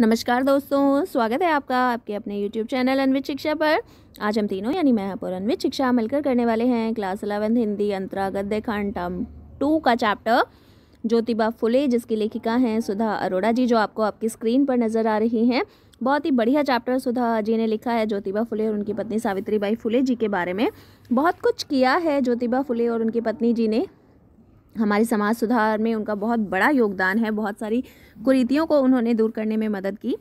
नमस्कार दोस्तों स्वागत है आपका आपके अपने YouTube चैनल अनवित शिक्षा पर आज हम तीनों यानी मैं और अनवित शिक्षा मिलकर करने वाले हैं क्लास अलेवेंथ हिंदी अंतरागत देखांड टम टू का चैप्टर ज्योतिबा फुले जिसकी लेखिका हैं सुधा अरोड़ा जी जो आपको आपकी स्क्रीन पर नज़र आ रही हैं बहुत ही बढ़िया चैप्टर सुधा जी ने लिखा है ज्योतिबा फुले और उनकी पत्नी सावित्रीबाई फुले जी के बारे में बहुत कुछ किया है ज्योतिबा फुले और उनकी पत्नी जी ने हमारे समाज सुधार में उनका बहुत बड़ा योगदान है बहुत सारी कुरीतियों को उन्होंने दूर करने में मदद की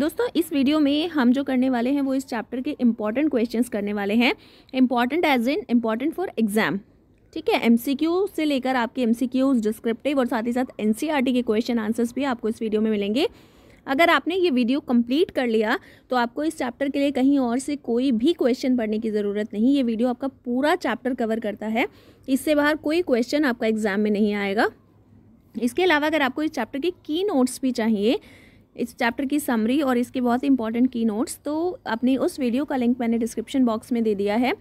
दोस्तों इस वीडियो में हम जो करने वाले हैं वो इस चैप्टर के इम्पॉर्टेंट क्वेश्चंस करने वाले हैं important as in important for exam ठीक है एमसीक्यू से लेकर आपके एम डिस्क्रिप्टिव और साथ ही साथ एन e के क्वेश्चन आंसर्स भी आपको इस वीडियो में मिलेंगे अगर आपने ये वीडियो कंप्लीट कर लिया तो आपको इस चैप्टर के लिए कहीं और से कोई भी क्वेश्चन पढ़ने की ज़रूरत नहीं ये वीडियो आपका पूरा चैप्टर कवर करता है इससे बाहर कोई क्वेश्चन आपका एग्ज़ाम में नहीं आएगा इसके अलावा अगर आपको इस चैप्टर के की नोट्स भी चाहिए इस चैप्टर की समरी और इसके बहुत इंपॉर्टेंट की नोट्स तो आपने उस वीडियो का लिंक मैंने डिस्क्रिप्शन बॉक्स में दे दिया है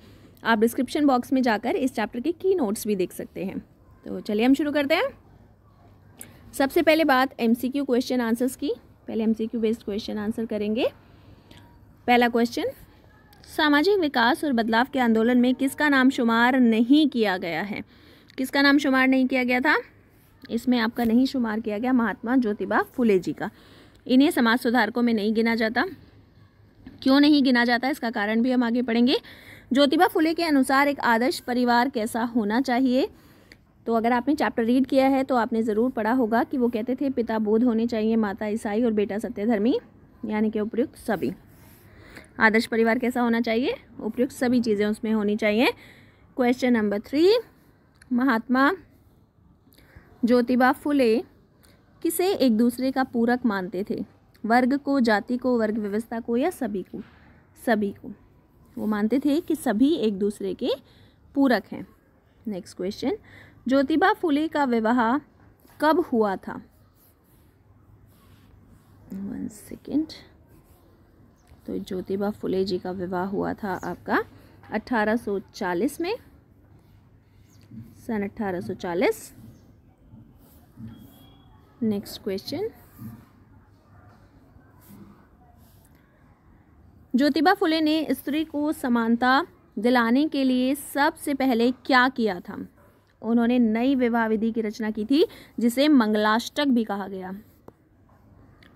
आप डिस्क्रिप्शन बॉक्स में जाकर इस चैप्टर के की नोट्स भी देख सकते हैं तो चलिए हम शुरू करते हैं सबसे पहले बात एमसीक्यू क्वेश्चन आंसर्स की पहले M MCQ based question answer करेंगे पहला क्वेश्चन सामाजिक विकास और बदलाव के आंदोलन में किसका नाम शुमार नहीं किया गया है किसका नाम शुमार नहीं किया गया था इसमें आपका नहीं शुमार किया गया महात्मा ज्योतिबा फुले जी का इन्हें समाज सुधारकों में नहीं गिना जाता क्यों नहीं गिना जाता इसका कारण भी हम आगे पढ़ेंगे ज्योतिबा फुले के अनुसार एक आदर्श परिवार कैसा होना चाहिए तो अगर आपने चैप्टर रीड किया है तो आपने ज़रूर पढ़ा होगा कि वो कहते थे पिता बोध होने चाहिए माता ईसाई और बेटा सत्यधर्मी यानी कि उपयुक्त सभी आदर्श परिवार कैसा होना चाहिए उपयुक्त सभी चीज़ें उसमें होनी चाहिए question number three Mahatma Jyotiba Phule किसे एक दूसरे का पूरक मानते थे वर्ग को जाति को वर्ग व्यवस्था को या सभी को सभी को वो मानते थे कि सभी एक दूसरे के पूरक हैं नेक्स्ट क्वेश्चन ज्योतिबा फुले का विवाह कब हुआ था वन सेकेंड तो ज्योतिबा फुले जी का विवाह हुआ था आपका 1840 में सन 1840 नेक्स्ट क्वेश्चन ज्योतिबा फुले ने स्त्री को समानता दिलाने के लिए सबसे पहले क्या किया था उन्होंने नई विवाह विधि की रचना की थी जिसे मंगलाष्टक भी कहा गया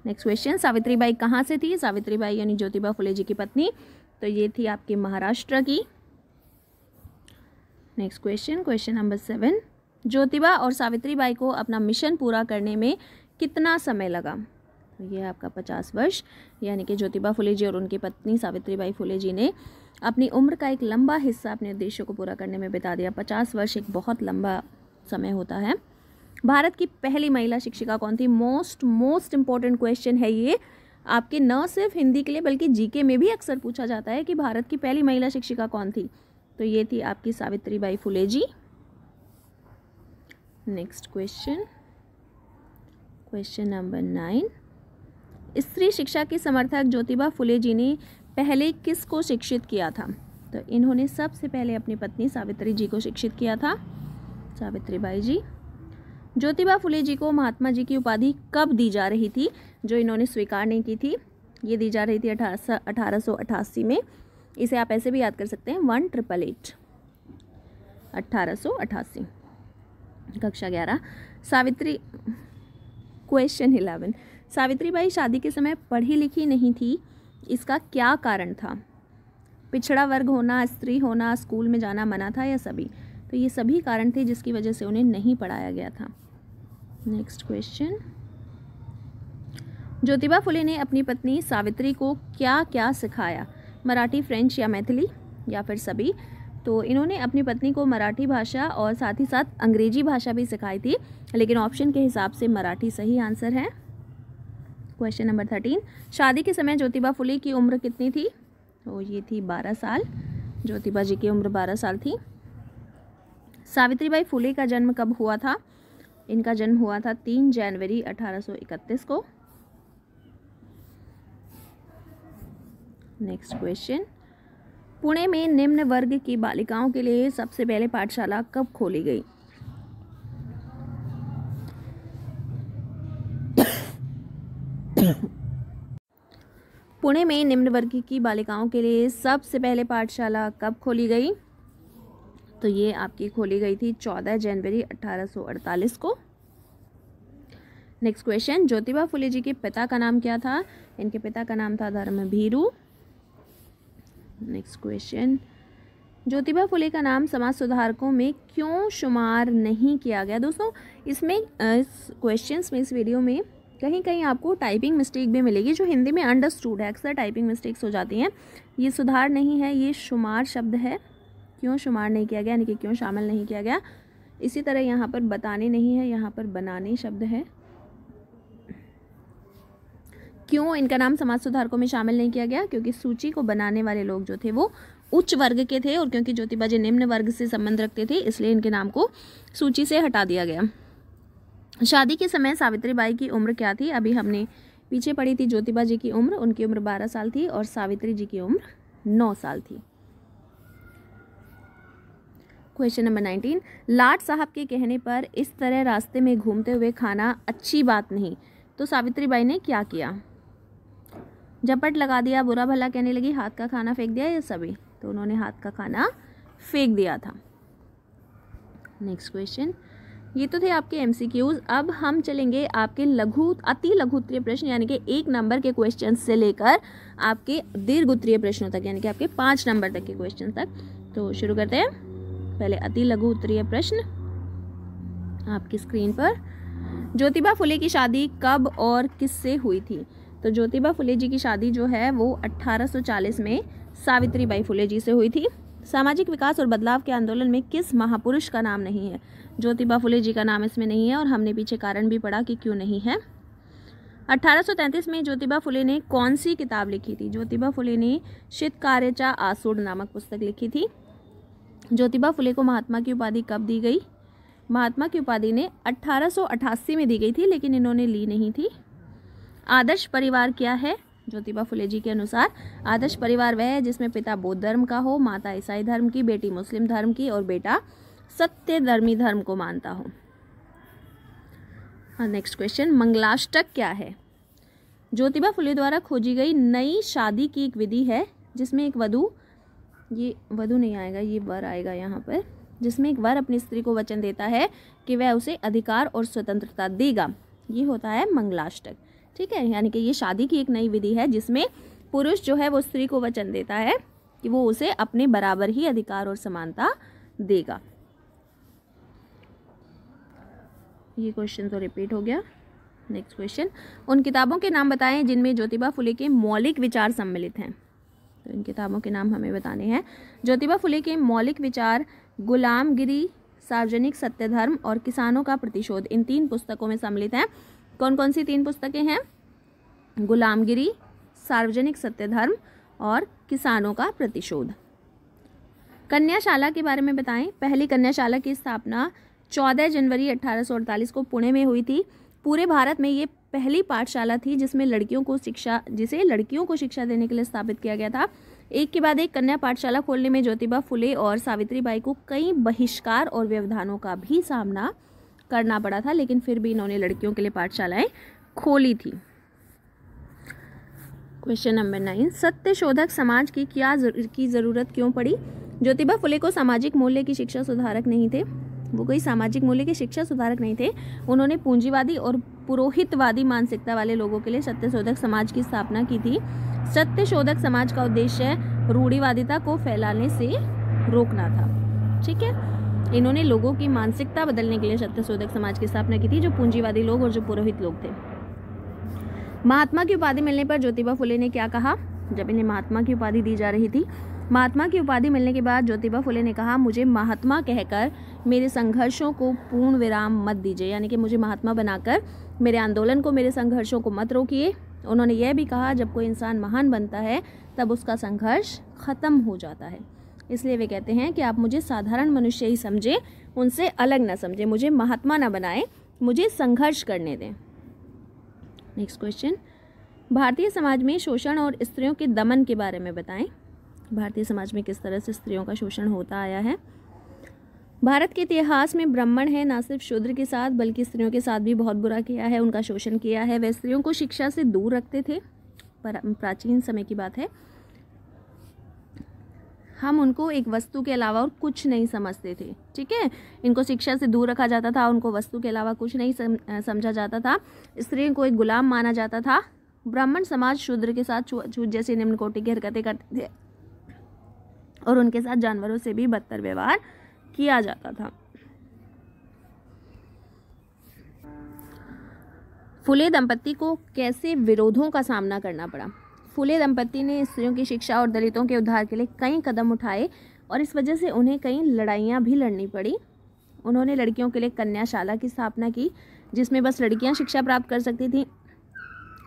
नेक्स्ट क्वेश्चन सावित्री बाई कहाँ से थी सावित्री बाई यानी ज्योतिबा फुले जी की पत्नी तो ये थी आपके महाराष्ट्र की next question question number seven Jyotiba और सावित्री बाई को अपना मिशन पूरा करने में कितना समय लगा तो ये आपका पचास वर्ष यानी कि ज्योतिबा फुले जी और उनकी पत्नी सावित्री बाई फुले जी ने अपनी उम्र का एक लंबा हिस्सा अपने उद्देश्यों को पूरा करने में बिता दिया पचास वर्ष एक बहुत लंबा समय होता है भारत की पहली महिला शिक्षिका कौन थी मोस्ट मोस्ट इम्पॉर्टेंट क्वेश्चन है ये आपके न सिर्फ हिंदी के लिए बल्कि जीके में भी अक्सर पूछा जाता है कि भारत की पहली महिला शिक्षिका कौन थी तो ये थी आपकी Savitri Bai Phule ji next question question number nine स्त्री शिक्षा के समर्थक ज्योतिबा फुले जी ने पहले किसको शिक्षित किया था तो इन्होंने सबसे पहले अपनी पत्नी सावित्री जी को शिक्षित किया था सावित्री बाई जी ज्योतिबा फुले जी को महात्मा जी की उपाधि कब दी जा रही थी जो इन्होंने स्वीकार नहीं की थी ये दी जा रही थी अठारह में इसे आप ऐसे भी याद कर सकते हैं वन ट्रिपल एट अट्ठारह कक्षा ग्यारह सावित्री क्वेश्चन इलेवन सावित्री बाई शादी के समय पढ़ी लिखी नहीं थी इसका क्या कारण था पिछड़ा वर्ग होना स्त्री होना स्कूल में जाना मना था या सभी तो ये सभी कारण थे जिसकी वजह से उन्हें नहीं पढ़ाया गया था नेक्स्ट क्वेश्चन ज्योतिबा फुले ने अपनी पत्नी सावित्री को क्या क्या सिखाया मराठी फ्रेंच या मैथिली या फिर सभी तो इन्होंने अपनी पत्नी को मराठी भाषा और साथ ही साथ अंग्रेजी भाषा भी सिखाई थी लेकिन ऑप्शन के हिसाब से मराठी सही आंसर है क्वेश्चन नंबर थर्टीन शादी के समय ज्योतिबा फुले की उम्र कितनी थी तो ये थी बारह साल ज्योतिबा जी की उम्र बारह साल थी सावित्रीबाई फुले का जन्म कब हुआ था इनका जन्म हुआ था तीन जनवरी अठारह को नेक्स्ट क्वेश्चन पुणे में निम्न वर्ग की बालिकाओं के लिए सबसे पहले पाठशाला कब खोली गई पुणे में निम्न वर्ग की बालिकाओं के लिए सबसे पहले पाठशाला कब खोली गई तो ये आपकी खोली गई थी 14 जनवरी 1848 को नेक्स्ट क्वेश्चन ज्योतिबा फुले जी के पिता का नाम क्या था इनके पिता का नाम था धर्म भीरू नेक्स्ट क्वेश्चन ज्योतिबा फुले का नाम समाज सुधारकों में क्यों शुमार नहीं किया गया दोस्तों इसमें इस क्वेश्चंस में इस वीडियो में कहीं कहीं आपको टाइपिंग मिस्टेक भी मिलेगी जो हिंदी में अंडरस्टूड है अक्सर टाइपिंग मिस्टेक्स हो जाती हैं ये सुधार नहीं है ये शुमार शब्द है क्यों शुमार नहीं किया गया यानी कि क्यों शामिल नहीं किया गया इसी तरह यहाँ पर बताने नहीं है यहाँ पर बनाने शब्द है क्यों इनका नाम समाज सुधारकों में शामिल नहीं किया गया क्योंकि सूची को बनाने वाले लोग जो थे वो उच्च वर्ग के थे और क्योंकि ज्योतिबाजी निम्न वर्ग से संबंध रखते थे इसलिए इनके नाम को सूची से हटा दिया गया शादी के समय सावित्री बाई की उम्र क्या थी अभी हमने पीछे पड़ी थी ज्योतिबा जी की उम्र उनकी उम्र बारह साल थी और सावित्री जी की उम्र नौ साल थी क्वेश्चन नंबर नाइनटीन लाट साहब के कहने पर इस तरह रास्ते में घूमते हुए खाना अच्छी बात नहीं तो सावित्री बाई ने क्या किया झपट लगा दिया बुरा भला कहने लगी हाथ का खाना फेंक दिया या सभी तो उन्होंने हाथ का खाना फेंक दिया था नेक्स्ट क्वेश्चन ये तो थे आपके एम अब हम चलेंगे आपके लघु अति लघु उत्तरीय प्रश्न यानी कि एक नंबर के क्वेश्चन से लेकर आपके दीर्घ उत्तरीय प्रश्नों तक यानी कि आपके पाँच नंबर तक के क्वेश्चन तक तो शुरू करते हैं पहले अति लघु उत्तरीय प्रश्न आपकी स्क्रीन पर ज्योतिबा फुले की शादी कब और किससे हुई थी तो ज्योतिबा फुले जी की शादी जो है वो 1840 में सावित्री बाई फुले जी से हुई थी सामाजिक विकास और बदलाव के आंदोलन में किस महापुरुष का नाम नहीं है ज्योतिबा फुले जी का नाम इसमें नहीं है और हमने पीछे कारण भी पढ़ा कि क्यों नहीं है 1833 में ज्योतिबा फुले ने कौन सी किताब लिखी थी ज्योतिबा फुले ने कार्यचा आसूड नामक पुस्तक लिखी थी ज्योतिबा फुले को महात्मा की उपाधि कब दी गई महात्मा की उपाधि ने 1888 में दी गई थी लेकिन इन्होंने ली नहीं थी आदर्श परिवार क्या है ज्योतिबा फुले जी के अनुसार आदर्श परिवार वह है जिसमें पिता बौद्ध धर्म का हो माता ईसाई धर्म की बेटी मुस्लिम धर्म की और बेटा सत्य धर्मी धर्म को मानता हो नेक्स्ट हाँ, क्वेश्चन मंगलाष्टक क्या है ज्योतिबा फुले द्वारा खोजी गई नई शादी की एक विधि है जिसमें एक वधु ये वधु नहीं आएगा ये वर आएगा यहाँ पर जिसमें एक वर अपनी स्त्री को वचन देता है कि वह उसे अधिकार और स्वतंत्रता देगा ये होता है मंगलाष्टक ठीक है यानी कि ये शादी की एक नई विधि है जिसमें पुरुष जो है वो स्त्री को वचन देता है कि वो उसे अपने बराबर ही अधिकार और समानता देगा ये क्वेश्चन तो रिपीट हो गया नेक्स्ट क्वेश्चन उन किताबों के नाम बताएं जिनमें ज्योतिबा फुले के मौलिक विचार सम्मिलित हैं तो इन किताबों के नाम हमें बताने हैं ज्योतिबा फुले के मौलिक विचार गुलामगिरी सार्वजनिक सत्य धर्म और किसानों का प्रतिशोध इन तीन पुस्तकों में सम्मिलित हैं कौन कौन सी तीन पुस्तकें हैं गुलामगिरी सार्वजनिक सत्यधर्म और किसानों का प्रतिशोध कन्याशाला के बारे में बताएं पहली कन्याशाला की स्थापना 14 जनवरी 1848 को पुणे में हुई थी पूरे भारत में ये पहली पाठशाला थी जिसमें लड़कियों को शिक्षा जिसे लड़कियों को शिक्षा देने के लिए स्थापित किया गया था एक के बाद एक कन्या पाठशाला खोलने में ज्योतिबा फुले और सावित्रीबाई को कई बहिष्कार और व्यवधानों का भी सामना करना पड़ा था लेकिन फिर भी इन्होंने लड़कियों के लिए पाठशालाएँ खोली थी क्वेश्चन नंबर नाइन सत्य शोधक समाज की क्या जरूर, की ज़रूरत क्यों पड़ी ज्योतिबा फुले को सामाजिक मूल्य की शिक्षा सुधारक नहीं थे वो कोई सामाजिक मूल्य के शिक्षा सुधारक नहीं थे उन्होंने पूंजीवादी और पुरोहितवादी मानसिकता वाले लोगों के लिए सत्य शोधक समाज की स्थापना की थी सत्य शोधक समाज का उद्देश्य रूढ़ीवादिता को फैलाने से रोकना था ठीक है इन्होंने लोगों की मानसिकता बदलने के लिए सत्यशोधक समाज की स्थापना की थी जो पूंजीवादी लोग और जो पुरोहित लोग थे महात्मा की उपाधि मिलने पर ज्योतिबा फुले ने क्या कहा जब इन्हें महात्मा की उपाधि दी जा रही थी महात्मा की उपाधि मिलने के बाद ज्योतिबा फुले ने कहा मुझे महात्मा कहकर मेरे संघर्षों को पूर्ण विराम मत दीजिए यानी कि मुझे महात्मा बनाकर मेरे आंदोलन को मेरे संघर्षों को मत रोकिए उन्होंने यह भी कहा जब कोई इंसान महान बनता है तब उसका संघर्ष खत्म हो जाता है इसलिए वे कहते हैं कि आप मुझे साधारण मनुष्य ही समझें उनसे अलग ना समझें मुझे महात्मा ना बनाएं मुझे संघर्ष करने दें नेक्स्ट क्वेश्चन भारतीय समाज में शोषण और स्त्रियों के दमन के बारे में बताएं भारतीय समाज में किस तरह से स्त्रियों का शोषण होता आया है भारत के इतिहास में ब्राह्मण है ना सिर्फ शूद्र के साथ बल्कि स्त्रियों के साथ भी बहुत बुरा किया है उनका शोषण किया है वे स्त्रियों को शिक्षा से दूर रखते थे पर प्राचीन समय की बात है हम उनको एक वस्तु के अलावा और कुछ नहीं समझते थे ठीक है इनको शिक्षा से दूर रखा जाता था उनको वस्तु के अलावा कुछ नहीं समझा जाता था स्त्री को एक गुलाम माना जाता था ब्राह्मण समाज शूद्र के साथ छूत जैसे निम्न कोटि की हरकतें करते थे और उनके साथ जानवरों से भी बदतर व्यवहार किया जाता था फुले दंपत्ति को कैसे विरोधों का सामना करना पड़ा फुले दंपति ने स्त्रियों की शिक्षा और दलितों के उद्धार के लिए कई कदम उठाए और इस वजह से उन्हें कई लड़ाइयाँ भी लड़नी पड़ी उन्होंने लड़कियों के लिए कन्याशाला की स्थापना की जिसमें बस लड़कियाँ शिक्षा प्राप्त कर सकती थीं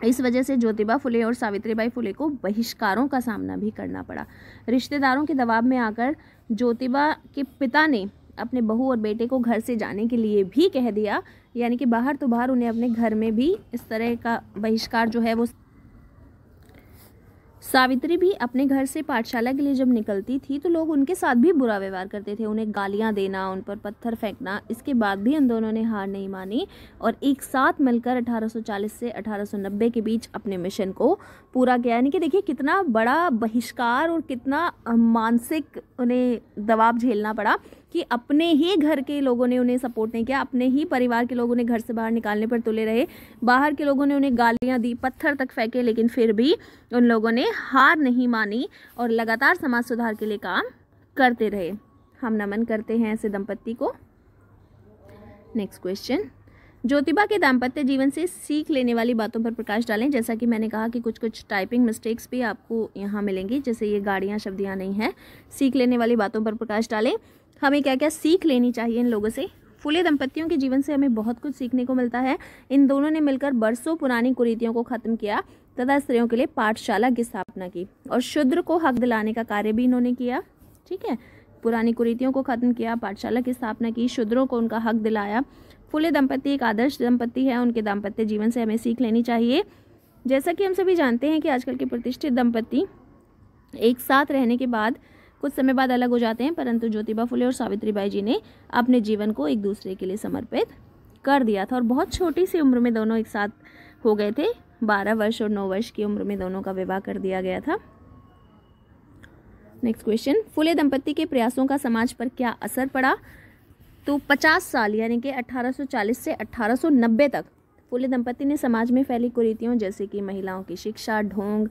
इस वजह से ज्योतिबा फुले और सावित्रीबाई फुले को बहिष्कारों का सामना भी करना पड़ा रिश्तेदारों के दबाव में आकर ज्योतिबा के पिता ने अपने बहू और बेटे को घर से जाने के लिए भी कह दिया यानी कि बाहर तो बाहर उन्हें अपने घर में भी इस तरह का बहिष्कार जो है वो सावित्री भी अपने घर से पाठशाला के लिए जब निकलती थी तो लोग उनके साथ भी बुरा व्यवहार करते थे उन्हें गालियां देना उन पर पत्थर फेंकना इसके बाद भी इन दोनों ने हार नहीं मानी और एक साथ मिलकर 1840 से 1890 के बीच अपने मिशन को पूरा किया यानी कि देखिए कितना बड़ा बहिष्कार और कितना मानसिक उन्हें दबाव झेलना पड़ा कि अपने ही घर के लोगों ने उन्हें सपोर्ट नहीं किया अपने ही परिवार के लोगों ने घर से बाहर निकालने पर तुले रहे बाहर के लोगों ने उन्हें गालियाँ दी पत्थर तक फेंके लेकिन फिर भी उन लोगों ने हार नहीं मानी और लगातार समाज सुधार के लिए काम करते रहे हम नमन करते हैं ऐसे दंपत्ति को नेक्स्ट क्वेश्चन ज्योतिबा के दाम्पत्य जीवन से सीख लेने वाली बातों पर प्रकाश डालें जैसा कि मैंने कहा कि कुछ कुछ टाइपिंग मिस्टेक्स भी आपको यहाँ मिलेंगी जैसे ये गाड़ियाँ शब्दियाँ नहीं हैं सीख लेने वाली बातों पर प्रकाश डालें हमें क्या क्या सीख लेनी चाहिए इन लोगों से फुले दंपतियों के जीवन से हमें बहुत कुछ सीखने को मिलता है इन दोनों ने मिलकर बरसों पुरानी कुरीतियों को खत्म किया तथा स्त्रियों के लिए पाठशाला की स्थापना की और शुद्र को हक दिलाने का कार्य भी इन्होंने किया ठीक है पुरानी कुरीतियों को खत्म किया पाठशाला की स्थापना की शुद्रों को उनका हक दिलाया फुले दंपति एक आदर्श दंपति है उनके दाम्पत्य जीवन से हमें सीख लेनी चाहिए जैसा कि हम सभी जानते हैं कि आजकल के प्रतिष्ठित दंपति एक साथ रहने के बाद कुछ समय बाद अलग हो जाते हैं परंतु ज्योतिबा फुले और सावित्री बाई जी ने अपने जीवन को एक दूसरे के लिए समर्पित कर दिया था और बहुत छोटी सी उम्र में दोनों एक साथ हो गए थे बारह वर्ष और नौ वर्ष की उम्र में दोनों का विवाह कर दिया गया था नेक्स्ट क्वेश्चन फुले दंपति के प्रयासों का समाज पर क्या असर पड़ा तो 50 साल यानी कि 1840 से 1890 तक फुले दंपति ने समाज में फैली कुरीतियों जैसे कि महिलाओं की शिक्षा ढोंग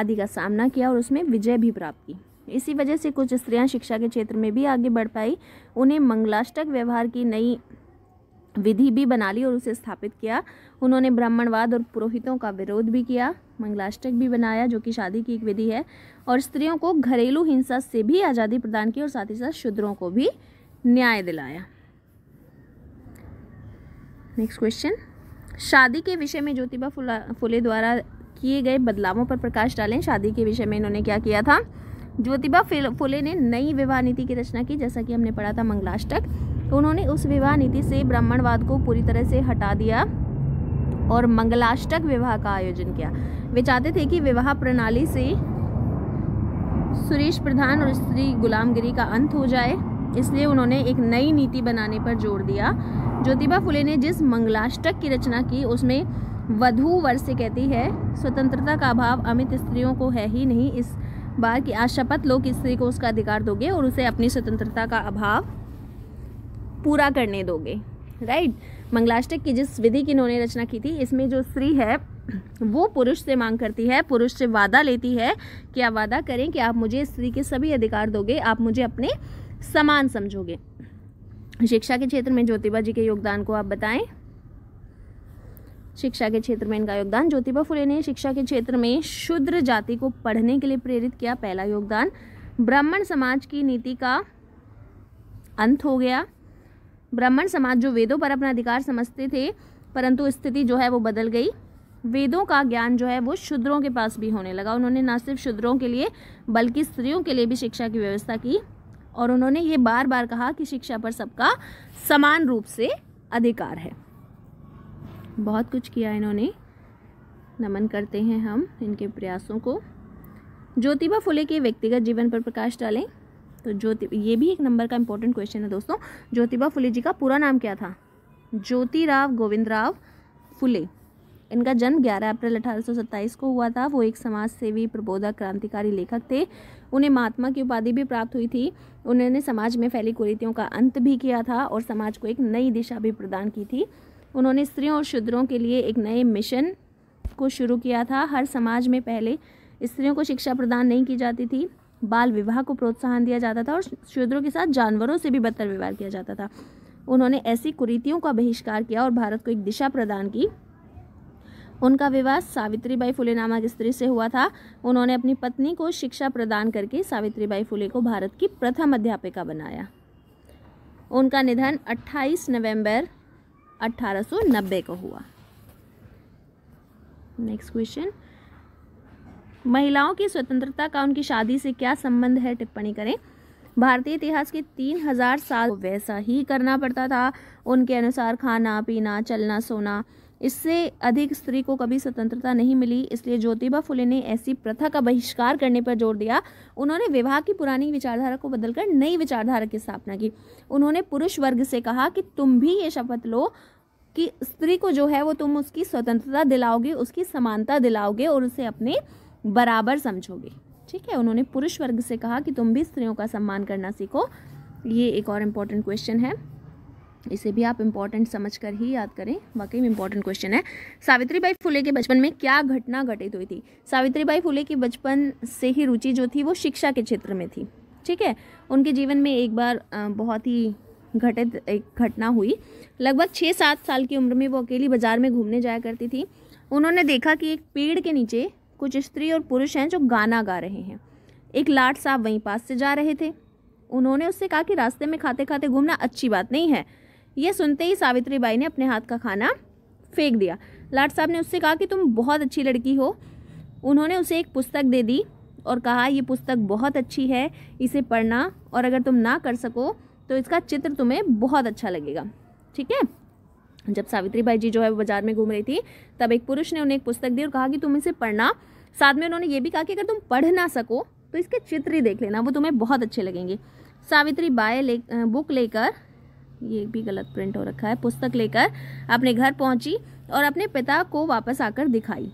आदि का सामना किया और उसमें विजय भी प्राप्त की इसी वजह से कुछ स्त्रियां शिक्षा के क्षेत्र में भी आगे बढ़ पाई उन्हें मंगलाष्टक व्यवहार की नई विधि भी बना ली और उसे स्थापित किया उन्होंने ब्राह्मणवाद और पुरोहितों का विरोध भी किया मंगलाष्टक भी बनाया जो कि शादी की एक विधि है और स्त्रियों को घरेलू हिंसा से भी आज़ादी प्रदान की और साथ ही साथ शूद्रों को भी न्याय दिलाया नेक्स्ट क्वेश्चन शादी के विषय में ज्योतिबा फुला फुले द्वारा किए गए बदलावों पर प्रकाश डालें शादी के विषय में इन्होंने क्या किया था ज्योतिबा फुले ने नई विवाह नीति की रचना की जैसा कि हमने पढ़ा था मंगलाष्टक तो उन्होंने उस विवाह नीति से ब्राह्मणवाद को पूरी तरह से हटा दिया और मंगलाष्टक विवाह का आयोजन किया वे चाहते थे कि विवाह प्रणाली से सुरेश प्रधान और स्त्री गुलामगिरी का अंत हो जाए इसलिए उन्होंने एक नई नीति बनाने पर जोर दिया ज्योतिबा फुले ने जिस मंगलाष्टक की रचना की उसमें वधु वर्ष कहती है स्वतंत्रता का अभाव अमित स्त्रियों को है ही नहीं इस बार की आज शपथ लो स्त्री को उसका अधिकार दोगे और उसे अपनी स्वतंत्रता का अभाव पूरा करने दोगे राइट मंगलाष्टक की जिस विधि की इन्होंने रचना की थी इसमें जो स्त्री है वो पुरुष से मांग करती है पुरुष से वादा लेती है कि आप वादा करें कि आप मुझे स्त्री के सभी अधिकार दोगे आप मुझे अपने समान समझोगे शिक्षा के क्षेत्र में ज्योतिबा जी के योगदान को आप बताएं शिक्षा के क्षेत्र में इनका योगदान ज्योतिबा फुले ने शिक्षा के क्षेत्र में शुद्र जाति को पढ़ने के लिए प्रेरित किया पहला योगदान ब्राह्मण समाज की नीति का अंत हो गया ब्राह्मण समाज जो वेदों पर अपना अधिकार समझते थे परंतु स्थिति जो है वो बदल गई वेदों का ज्ञान जो है वो शूद्रों के पास भी होने लगा उन्होंने ना सिर्फ शूद्रों के लिए बल्कि स्त्रियों के लिए भी शिक्षा की व्यवस्था की और उन्होंने ये बार बार कहा कि शिक्षा पर सबका समान रूप से अधिकार है बहुत कुछ किया इन्होंने नमन करते हैं हम इनके प्रयासों को ज्योतिबा फुले के व्यक्तिगत जीवन पर प्रकाश डालें तो ज्योति ये भी एक नंबर का इंपॉर्टेंट क्वेश्चन है दोस्तों ज्योतिबा फुले जी का पूरा नाम क्या था ज्योतिराव राव फुले इनका जन्म 11 अप्रैल अठारह को हुआ था वो एक समाज सेवी प्रबोधक क्रांतिकारी लेखक थे उन्हें महात्मा की उपाधि भी प्राप्त हुई थी उन्होंने समाज में फैली कुरीतियों का अंत भी किया था और समाज को एक नई दिशा भी प्रदान की थी उन्होंने स्त्रियों और शूद्रों के लिए एक नए मिशन को शुरू किया था हर समाज में पहले स्त्रियों को शिक्षा प्रदान नहीं की जाती थी बाल विवाह को प्रोत्साहन दिया जाता था और शूद्रों के साथ जानवरों से भी बदतर व्यवहार किया जाता था उन्होंने ऐसी कुरीतियों का बहिष्कार किया और भारत को एक दिशा प्रदान की उनका विवाह सावित्रीबाई फुले नामक स्त्री से हुआ था उन्होंने अपनी पत्नी को शिक्षा प्रदान करके सावित्रीबाई फुले को भारत की प्रथम अध्यापिका बनाया उनका निधन 28 नवंबर 1890 का हुआ नेक्स्ट क्वेश्चन महिलाओं की स्वतंत्रता का उनकी शादी से क्या संबंध है टिप्पणी करें भारतीय इतिहास के तीन हजार साल वैसा ही करना पड़ता था उनके अनुसार खाना पीना चलना सोना इससे अधिक स्त्री को कभी स्वतंत्रता नहीं मिली इसलिए ज्योतिबा फुले ने ऐसी प्रथा का बहिष्कार करने पर जोर दिया उन्होंने विवाह की पुरानी विचारधारा को बदलकर नई विचारधारा की स्थापना की उन्होंने पुरुष वर्ग से कहा कि तुम भी ये शपथ लो कि स्त्री को जो है वो तुम उसकी स्वतंत्रता दिलाओगे उसकी समानता दिलाओगे और उसे अपने बराबर समझोगे ठीक है उन्होंने पुरुष वर्ग से कहा कि तुम भी स्त्रियों का सम्मान करना सीखो ये एक और इम्पॉर्टेंट क्वेश्चन है इसे भी आप इम्पॉर्टेंट समझ कर ही याद करें वाकई में इम्पॉर्टेंट क्वेश्चन है सावित्री बाई फुले के बचपन में क्या घटना घटित हुई थी सावित्री बाई फुले की बचपन से ही रुचि जो थी वो शिक्षा के क्षेत्र में थी ठीक है उनके जीवन में एक बार बहुत ही घटित एक घटना हुई लगभग छः सात साल की उम्र में वो अकेली बाजार में घूमने जाया करती थी उन्होंने देखा कि एक पेड़ के नीचे कुछ स्त्री और पुरुष हैं जो गाना गा रहे हैं एक लाट साहब वहीं पास से जा रहे थे उन्होंने उससे कहा कि रास्ते में खाते खाते घूमना अच्छी बात नहीं है ये सुनते ही सावित्री बाई ने अपने हाथ का खाना फेंक दिया लाट साहब ने उससे कहा कि तुम बहुत अच्छी लड़की हो उन्होंने उसे एक पुस्तक दे दी और कहा ये पुस्तक बहुत अच्छी है इसे पढ़ना और अगर तुम ना कर सको तो इसका चित्र तुम्हें बहुत अच्छा लगेगा ठीक है जब सावित्री बाई जी जो है वो बाजार में घूम रही थी तब एक पुरुष ने उन्हें एक पुस्तक दी और कहा कि तुम इसे पढ़ना साथ में उन्होंने ये भी कहा कि अगर तुम पढ़ ना सको तो इसके चित्र ही देख लेना वो तुम्हें बहुत अच्छे लगेंगे सावित्री बाय ले बुक लेकर ये भी गलत प्रिंट हो रखा है पुस्तक लेकर अपने घर पहुंची और अपने पिता को वापस आकर दिखाई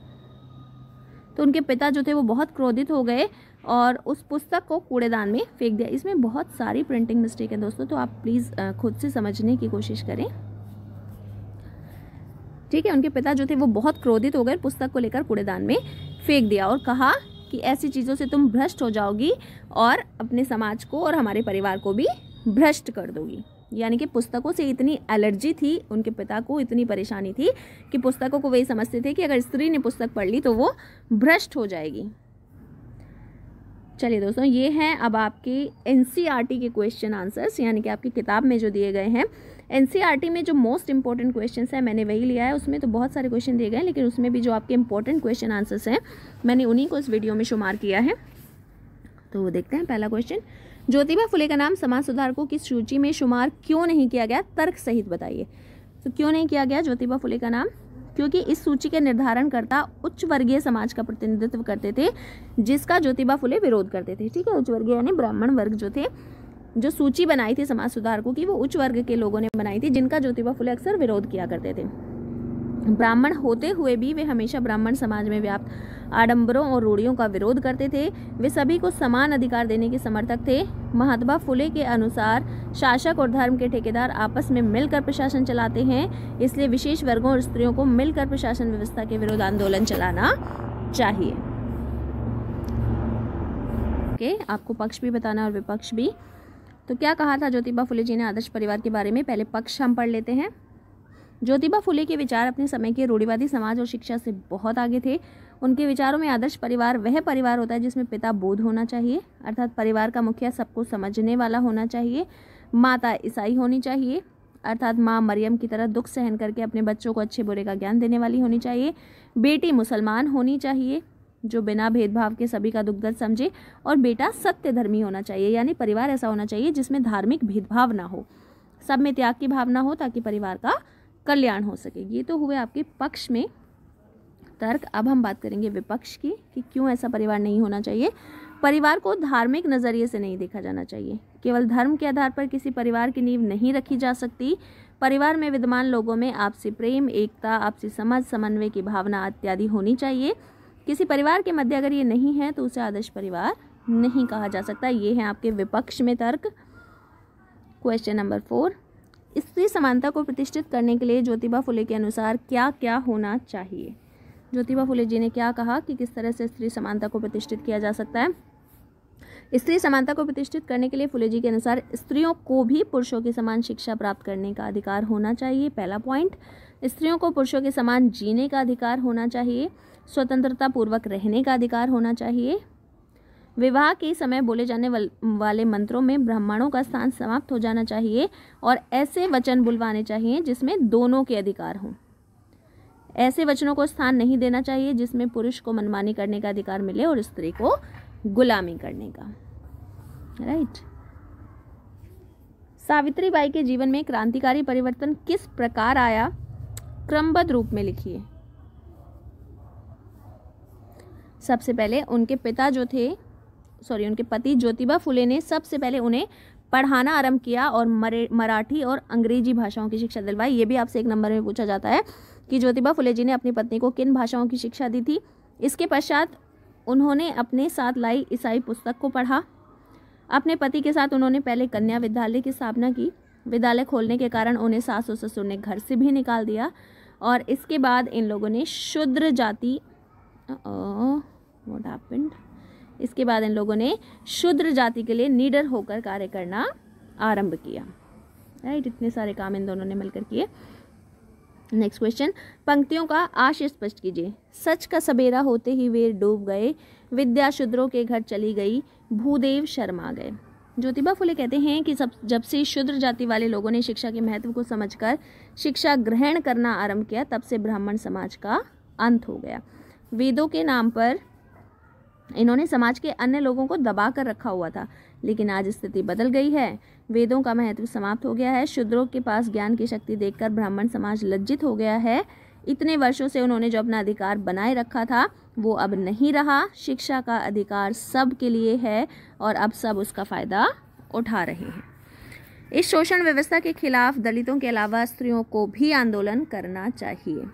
तो उनके पिता जो थे वो बहुत क्रोधित हो गए और उस पुस्तक को कूड़ेदान में फेंक दिया इसमें बहुत सारी प्रिंटिंग मिस्टेक है दोस्तों तो आप प्लीज़ खुद से समझने की कोशिश करें ठीक है उनके पिता जो थे वो बहुत क्रोधित हो गए पुस्तक को लेकर कूड़ेदान में फेंक दिया और कहा कि ऐसी चीज़ों से तुम भ्रष्ट हो जाओगी और अपने समाज को और हमारे परिवार को भी भ्रष्ट कर दोगी यानी कि पुस्तकों से इतनी एलर्जी थी उनके पिता को इतनी परेशानी थी कि पुस्तकों को वे समझते थे कि अगर स्त्री ने पुस्तक पढ़ ली तो वो भ्रष्ट हो जाएगी चलिए दोस्तों ये हैं अब आपके एन e के क्वेश्चन आंसर्स यानी कि आपकी किताब में जो दिए गए हैं एन e में जो मोस्ट इंपॉर्टेंट क्वेश्चन है मैंने वही लिया है उसमें तो बहुत सारे क्वेश्चन दिए गए हैं लेकिन उसमें भी जो आपके इंपॉर्टेंट क्वेश्चन आंसर्स हैं मैंने उन्हीं को इस वीडियो में शुमार किया है तो वो देखते हैं पहला क्वेश्चन ज्योतिबा फुले का नाम समाज सुधारकों की सूची में शुमार क्यों नहीं किया गया तर्क सहित बताइए तो क्यों नहीं किया गया ज्योतिबा फुले का नाम क्योंकि इस सूची के निर्धारणकर्ता उच्च वर्गीय समाज का प्रतिनिधित्व करते थे जिसका ज्योतिबा फुले विरोध करते थे ठीक है उच्च वर्गीय यानी ब्राह्मण वर्ग जो थे जो सूची बनाई थी समाज सुधारकों की वो उच्च वर्ग के लोगों ने बनाई थी जिनका ज्योतिबा फुले अक्सर विरोध किया करते थे ब्राह्मण होते हुए भी वे हमेशा ब्राह्मण समाज में व्याप्त आडंबरों और रूढ़ियों का विरोध करते थे वे सभी को समान अधिकार देने के समर्थक थे महात्मा फुले के अनुसार शासक और धर्म के ठेकेदार आपस में मिलकर प्रशासन चलाते हैं इसलिए विशेष वर्गों और स्त्रियों को मिलकर प्रशासन व्यवस्था के विरोध आंदोलन चलाना चाहिए के okay, आपको पक्ष भी बताना और विपक्ष भी तो क्या कहा था ज्योतिबा फुले जी ने आदर्श परिवार के बारे में पहले पक्ष हम पढ़ लेते हैं ज्योतिबा फुले के विचार अपने समय के रूढ़िवादी समाज और शिक्षा से बहुत आगे थे उनके विचारों में आदर्श परिवार वह परिवार होता है जिसमें पिता बोध होना चाहिए अर्थात परिवार का मुखिया सबको समझने वाला होना चाहिए माता ईसाई होनी चाहिए अर्थात माँ मरियम की तरह दुख सहन करके अपने बच्चों को अच्छे बुरे का ज्ञान देने वाली होनी चाहिए बेटी मुसलमान होनी चाहिए जो बिना भेदभाव के सभी का दुख दर्द समझे और बेटा सत्य धर्मी होना चाहिए यानी परिवार ऐसा होना चाहिए जिसमें धार्मिक भेदभाव ना हो सब में त्याग की भावना हो ताकि परिवार का कल्याण हो सके ये तो हुए आपके पक्ष में तर्क अब हम बात करेंगे विपक्ष की कि क्यों ऐसा परिवार नहीं होना चाहिए परिवार को धार्मिक नज़रिए से नहीं देखा जाना चाहिए केवल धर्म के आधार पर किसी परिवार की नींव नहीं रखी जा सकती परिवार में विद्यमान लोगों में आपसी प्रेम एकता आपसी समझ समन्वय की भावना इत्यादि होनी चाहिए किसी परिवार के मध्य अगर ये नहीं है तो उसे आदर्श परिवार नहीं कहा जा सकता ये है आपके विपक्ष में तर्क क्वेश्चन नंबर फोर स्त्री समानता को प्रतिष्ठित करने के लिए ज्योतिबा फुले के अनुसार क्या क्या होना चाहिए ज्योतिबा फुले जी ने क्या कहा कि किस तरह से स्त्री समानता को प्रतिष्ठित किया जा सकता है स्त्री समानता को प्रतिष्ठित करने के लिए फुले जी के अनुसार स्त्रियों को भी पुरुषों के समान शिक्षा प्राप्त करने का अधिकार होना चाहिए पहला पॉइंट स्त्रियों को पुरुषों के समान जीने का अधिकार होना चाहिए स्वतंत्रता पूर्वक रहने का अधिकार होना चाहिए विवाह के समय बोले जाने वाले मंत्रों में ब्राह्मणों का स्थान समाप्त हो जाना चाहिए और ऐसे वचन बुलवाने चाहिए जिसमें दोनों के अधिकार हों ऐसे वचनों को स्थान नहीं देना चाहिए जिसमें पुरुष को मनमानी करने का अधिकार मिले और स्त्री को गुलामी करने का राइट सावित्री बाई के जीवन में क्रांतिकारी परिवर्तन किस प्रकार आया क्रमबद्ध रूप में लिखिए सबसे पहले उनके पिता जो थे सॉरी उनके पति ज्योतिबा फुले ने सबसे पहले उन्हें पढ़ाना आरंभ किया और मराठी और अंग्रेजी भाषाओं की शिक्षा दिलवाई ये भी आपसे एक नंबर में पूछा जाता है कि ज्योतिबा फुले जी ने अपनी पत्नी को किन भाषाओं की शिक्षा दी थी इसके पश्चात उन्होंने अपने साथ लाई ईसाई पुस्तक को पढ़ा अपने पति के साथ उन्होंने पहले कन्या विद्यालय की स्थापना की विद्यालय खोलने के कारण उन्हें सासू ससुर ने घर से भी निकाल दिया और इसके बाद इन लोगों ने शुद्र जाति वॉट हैपेंड इसके बाद इन लोगों ने शूद्र जाति के लिए निडर होकर कार्य करना आरंभ किया राइट इतने सारे काम इन दोनों ने मिलकर किए नेक्स्ट क्वेश्चन पंक्तियों का आशय स्पष्ट कीजिए सच का सबेरा होते ही वे डूब गए विद्या शूद्रों के घर चली गई भूदेव शर्मा गए ज्योतिबा फुले कहते हैं कि सब जब से शूद्र जाति वाले लोगों ने शिक्षा के महत्व को समझकर शिक्षा ग्रहण करना आरंभ किया तब से ब्राह्मण समाज का अंत हो गया वेदों के नाम पर इन्होंने समाज के अन्य लोगों को दबा कर रखा हुआ था लेकिन आज स्थिति बदल गई है वेदों का महत्व समाप्त हो गया है शूद्रों के पास ज्ञान की शक्ति देखकर ब्राह्मण समाज लज्जित हो गया है इतने वर्षों से उन्होंने जो अपना अधिकार बनाए रखा था वो अब नहीं रहा शिक्षा का अधिकार सब के लिए है और अब सब उसका फ़ायदा उठा रहे हैं इस शोषण व्यवस्था के खिलाफ दलितों के अलावा स्त्रियों को भी आंदोलन करना चाहिए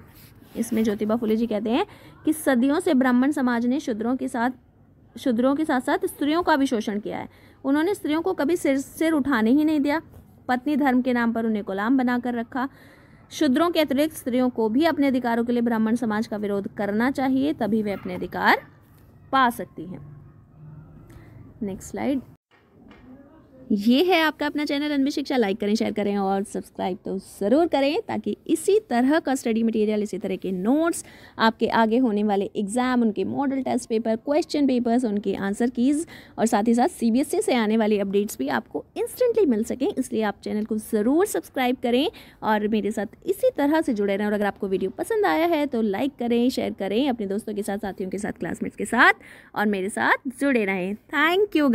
इसमें ज्योतिबा फुले जी कहते हैं कि सदियों से ब्राह्मण समाज ने शूद्रों के साथ शूद्रों के साथ साथ स्त्रियों का भी शोषण किया है उन्होंने स्त्रियों को कभी सिर सिर उठाने ही नहीं दिया पत्नी धर्म के नाम पर उन्हें गुलाम बनाकर रखा शूद्रों के अतिरिक्त स्त्रियों को भी अपने अधिकारों के लिए ब्राह्मण समाज का विरोध करना चाहिए तभी वे अपने अधिकार पा सकती हैं नेक्स्ट स्लाइड ये है आपका अपना चैनल अनबी शिक्षा लाइक करें शेयर करें और सब्सक्राइब तो ज़रूर करें ताकि इसी तरह का स्टडी मटेरियल इसी तरह के नोट्स आपके आगे होने वाले एग्ज़ाम उनके model test paper question papers उनके आंसर कीज़ और साथ ही साथ सी e से आने वाली अपडेट्स भी आपको इंस्टेंटली मिल सकें इसलिए आप चैनल को ज़रूर सब्सक्राइब करें और मेरे साथ इसी तरह से जुड़े रहें और अगर आपको वीडियो पसंद आया है तो लाइक करें शेयर करें अपने दोस्तों के साथ साथियों के साथ क्लासमेट्स के साथ और मेरे साथ जुड़े रहें थैंक यू